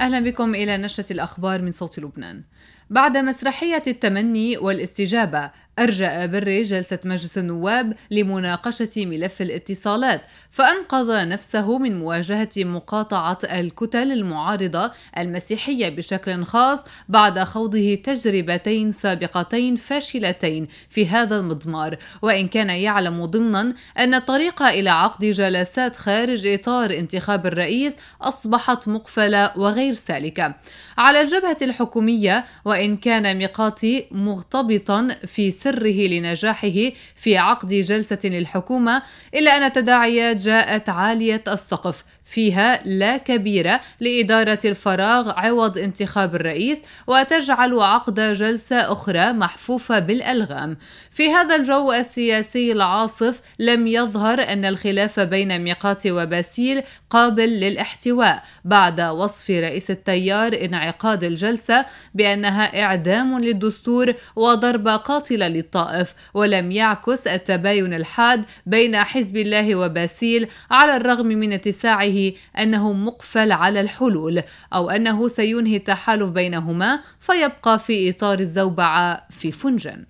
أهلا بكم إلى نشرة الأخبار من صوت لبنان بعد مسرحية التمني والاستجابة أرجأ بري جلسة مجلس النواب لمناقشة ملف الاتصالات فأنقذ نفسه من مواجهة مقاطعة الكتل المعارضة المسيحية بشكل خاص بعد خوضه تجربتين سابقتين فاشلتين في هذا المضمار وإن كان يعلم ضمنا أن الطريق إلى عقد جلسات خارج إطار انتخاب الرئيس أصبحت مقفلة وغير سالكة على الجبهة الحكومية وإن كان ميقاتي مغتبطا في سر سره لنجاحه في عقد جلسة للحكومة إلا أن التداعيات جاءت عالية السقف فيها لا كبيرة لإدارة الفراغ عوض انتخاب الرئيس وتجعل عقد جلسة أخرى محفوفة بالألغام. في هذا الجو السياسي العاصف لم يظهر أن الخلاف بين ميقات وباسيل قابل للاحتواء بعد وصف رئيس التيار انعقاد الجلسة بأنها إعدام للدستور وضربة قاتلة للطائف ولم يعكس التباين الحاد بين حزب الله وباسيل على الرغم من اتساعه أنه مقفل على الحلول أو أنه سينهي التحالف بينهما فيبقى في إطار الزوبعة في فنجان